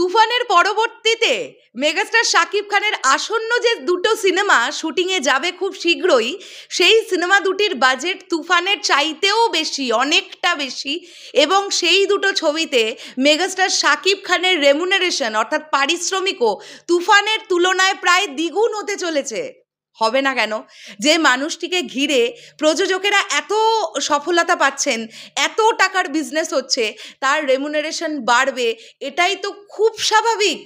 তুফানের পরবর্তীতে মেগাস্টার শাকিব খানের আসন্ন যে দুটো সিনেমা শুটিংয়ে যাবে খুব শীঘ্রই সেই সিনেমা দুটির বাজেট তুফানের চাইতেও বেশি অনেকটা বেশি এবং সেই দুটো ছবিতে মেগাস্টার শাকিব খানের রেমুনারেশন অর্থাৎ পারিশ্রমিকও তুফানের তুলনায় প্রায় দ্বিগুণ হতে চলেছে হবে না কেন যে মানুষটিকে ঘিরে প্রযোজকেরা এত সফলতা পাচ্ছেন এত টাকার বিজনেস হচ্ছে তার রেমুনারেশন বাড়বে এটাই তো খুব স্বাভাবিক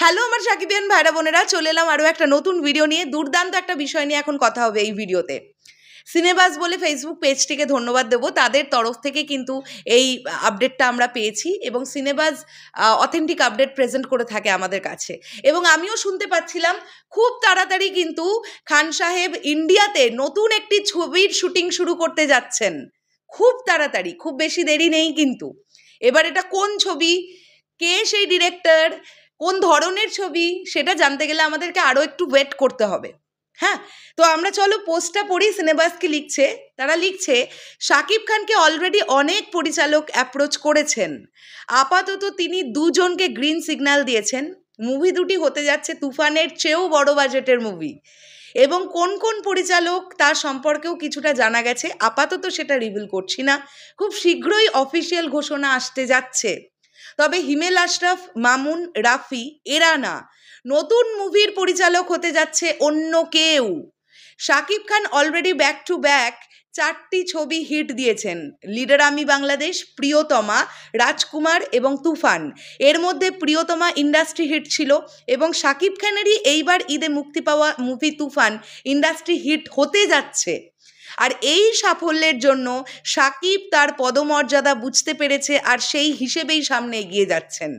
হ্যালো আমার সাকিবিয়ান ভাইরা বোনেরা চলে এলাম আরও একটা নতুন ভিডিও নিয়ে দুর্দান্ত একটা বিষয় নিয়ে এখন কথা হবে এই ভিডিওতে সিনেবাস বলে ফেসবুক পেজটিকে ধন্যবাদ দেবো তাদের তরফ থেকে কিন্তু এই আপডেটটা আমরা পেয়েছি এবং সিনেবাস অথেন্টিক আপডেট প্রেজেন্ট করে থাকে আমাদের কাছে এবং আমিও শুনতে পাচ্ছিলাম খুব তাড়াতাড়ি কিন্তু খান সাহেব ইন্ডিয়াতে নতুন একটি ছবির শুটিং শুরু করতে যাচ্ছেন খুব তাড়াতাড়ি খুব বেশি দেরি নেই কিন্তু এবার এটা কোন ছবি কে সেই ডিরেক্টর কোন ধরনের ছবি সেটা জানতে গেলে আমাদেরকে আরও একটু ওয়েট করতে হবে হ্যাঁ তো আমরা চলো পোস্টটা পড়ি সিনেবাসকে লিখছে তারা লিখছে শাকিব খানকে অলরেডি অনেক পরিচালক অ্যাপ্রোচ করেছেন আপাতত তিনি দুজনকে গ্রিন সিগন্যাল দিয়েছেন মুভি দুটি হতে যাচ্ছে তুফানের চেয়েও বড় বাজেটের মুভি এবং কোন কোন পরিচালক তার সম্পর্কেও কিছুটা জানা গেছে আপাতত সেটা রিভিল করছি না খুব শীঘ্রই অফিসিয়াল ঘোষণা আসতে যাচ্ছে তবে হিমেল আশরাফ মামুন রাফি এরা না নতুন মুভির পরিচালক হতে যাচ্ছে অন্য কেউ Shakib Khan already back to back চারটি ছবি হিট দিয়েছেন লিডার আমি বাংলাদেশ প্রিয়তমা রাজকুমার এবং তুফান এর মধ্যে প্রিয়তমা ইন্ডাস্ট্রি হিট ছিল এবং শাকিব খানেরই এইবার ঈদে মুক্তি পাওয়া মুভি তুফান ইন্ডাস্ট্রি হিট হতে যাচ্ছে আর এই সাফল্যের জন্য সাকিব তার পদমর্যাদা বুঝতে পেরেছে আর সেই হিসেবেই সামনে এগিয়ে যাচ্ছেন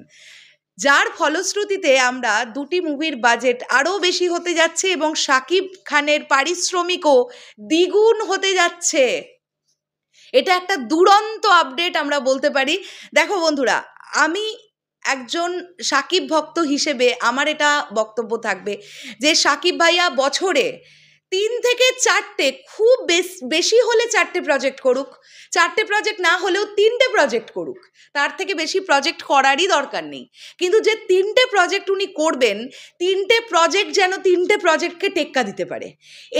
যার ফলশ্রুতিতে আমরা দুটি মুভির বাজেট আরও বেশি হতে যাচ্ছে এবং সাকিব খানের পারিশ্রমিকও দ্বিগুণ হতে যাচ্ছে এটা একটা দুরন্ত আপডেট আমরা বলতে পারি দেখো বন্ধুরা আমি একজন সাকিব ভক্ত হিসেবে আমার এটা বক্তব্য থাকবে যে সাকিব ভাইয়া বছরে তিন থেকে চারটে খুব বেশি হলে চারটে প্রজেক্ট করুক চারটে প্রজেক্ট না হলেও তিনটে প্রজেক্ট করুক তার থেকে বেশি প্রজেক্ট করারই দরকার নেই কিন্তু যে তিনটে প্রজেক্ট উনি করবেন তিনটে প্রজেক্ট যেন তিনটে প্রজেক্টকে টেক্কা দিতে পারে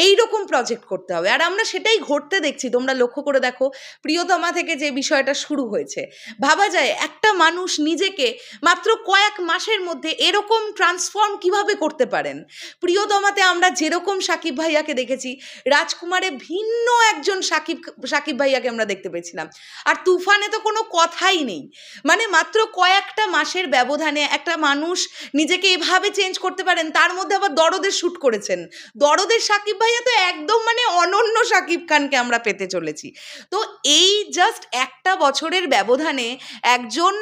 এই রকম প্রজেক্ট করতে হবে আর আমরা সেটাই ঘটতে দেখছি তোমরা লক্ষ্য করে দেখো প্রিয়তমা থেকে যে বিষয়টা শুরু হয়েছে ভাবা যায় একটা মানুষ নিজেকে মাত্র কয়েক মাসের মধ্যে এরকম ট্রান্সফর্ম কিভাবে করতে পারেন প্রিয়তমাতে আমরা যেরকম সাকিব ভাইয়া ভাইয়াকে দেখেছি রাজকুমারে ভিন্ন একজন সাকিব সাকিব ভাইয়াকে আমরা দেখতে পেয়েছিলাম আর তুফানে তো কোনো কথাই নেই মানে মাত্র কয়েকটা মাসের ব্যবধানে একটা মানুষ নিজেকে এভাবে চেঞ্জ করতে পারেন তার মধ্যে আবার দরদের শ্যুট করেছেন দরদের সাকিব ভাইয়া তো একদম মানে অনন্য সাকিব খানকে আমরা পেতে চলেছি তো এই জাস্ট একটা বছরের ব্যবধানে একজন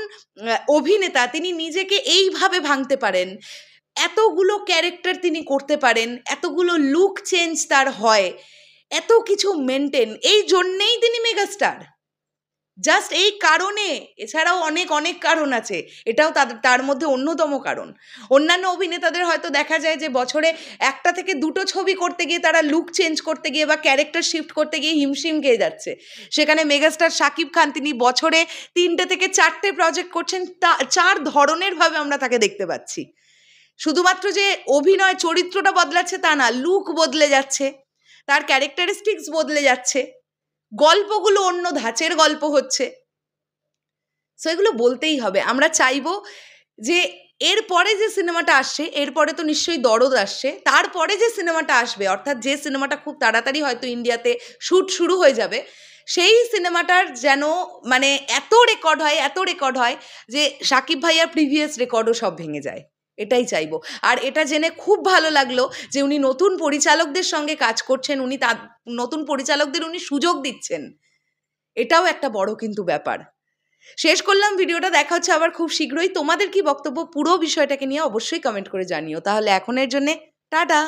অভিনেতা তিনি নিজেকে এইভাবে ভাঙতে পারেন এতগুলো ক্যারেক্টার তিনি করতে পারেন এতগুলো লুক চেঞ্জ তার হয় এত কিছু মেনটেন এই জন্যেই তিনি মেগাস্টার জাস্ট এই কারণে এছাড়াও অনেক অনেক কারণ আছে এটাও তাদের তার মধ্যে অন্যতম কারণ অন্যান্য অভিনেতাদের হয়তো দেখা যায় যে বছরে একটা থেকে দুটো ছবি করতে গিয়ে তারা লুক চেঞ্জ করতে গিয়ে বা ক্যারেক্টার শিফট করতে গিয়ে হিমশিম খেয়ে যাচ্ছে সেখানে মেগাস্টার শাকিব খান তিনি বছরে তিনটে থেকে চারটে প্রজেক্ট করছেন তা চার ধরনের ভাবে আমরা তাকে দেখতে পাচ্ছি শুধুমাত্র যে অভিনয় চরিত্রটা বদলাচ্ছে তা না লুক বদলে যাচ্ছে তার ক্যারেক্টারিস্টিক্স বদলে যাচ্ছে গল্পগুলো অন্য ধাঁচের গল্প হচ্ছে সো এগুলো বলতেই হবে আমরা চাইব যে এরপরে যে সিনেমাটা আসছে এরপরে তো নিশ্চয়ই দরদ আসছে তারপরে যে সিনেমাটা আসবে অর্থাৎ যে সিনেমাটা খুব তাড়াতাড়ি হয়তো ইন্ডিয়াতে শ্যুট শুরু হয়ে যাবে সেই সিনেমাটার যেন মানে এত রেকর্ড হয় এত রেকর্ড হয় যে সাকিব ভাইয়ার প্রিভিয়াস রেকর্ডও সব ভেঙে যায় এটাই চাইবো আর এটা জেনে খুব ভালো লাগলো যে উনি নতুন পরিচালকদের সঙ্গে কাজ করছেন উনি তা নতুন পরিচালকদের উনি সুযোগ দিচ্ছেন এটাও একটা বড় কিন্তু ব্যাপার শেষ করলাম ভিডিওটা দেখা হচ্ছে আবার খুব শীঘ্রই তোমাদের কি বক্তব্য পুরো বিষয়টাকে নিয়ে অবশ্যই কমেন্ট করে জানিও তাহলে এখনের জন্যে টাটা